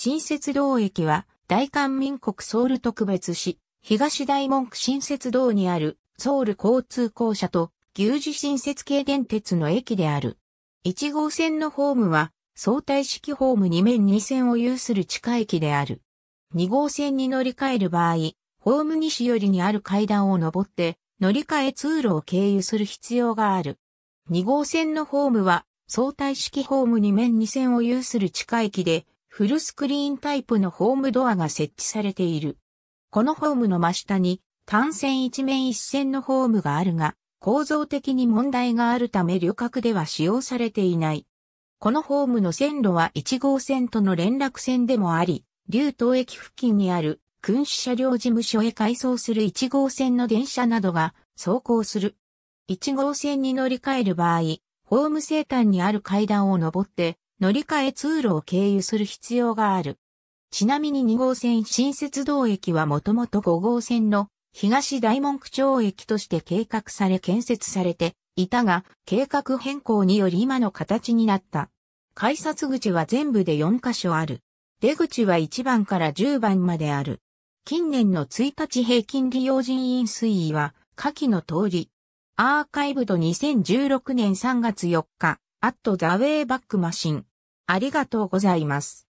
新設道駅は、大韓民国ソウル特別市、東大門区新設道にある、ソウル交通公社と、牛耳新設系電鉄の駅である。1号線のホームは、相対式ホーム2面2線を有する地下駅である。2号線に乗り換える場合、ホーム西寄りにある階段を上って、乗り換え通路を経由する必要がある。2号線のホームは、相対式ホーム2面2線を有する地下駅で、フルスクリーンタイプのホームドアが設置されている。このホームの真下に単線一面一線のホームがあるが、構造的に問題があるため旅客では使用されていない。このホームの線路は1号線との連絡線でもあり、竜東駅付近にある君主車両事務所へ改装する1号線の電車などが走行する。1号線に乗り換える場合、ホーム生誕にある階段を登って乗り換え通路を経由する必要がある。ちなみに2号線新設道駅はもともと5号線の東大門区長駅として計画され建設されていたが、計画変更により今の形になった。改札口は全部で4カ所ある。出口は1番から10番まである。近年の1日平均利用人員推移は、下記の通り。アーカイブド2016年3月4日、アットザウェイバックマシン。ありがとうございます。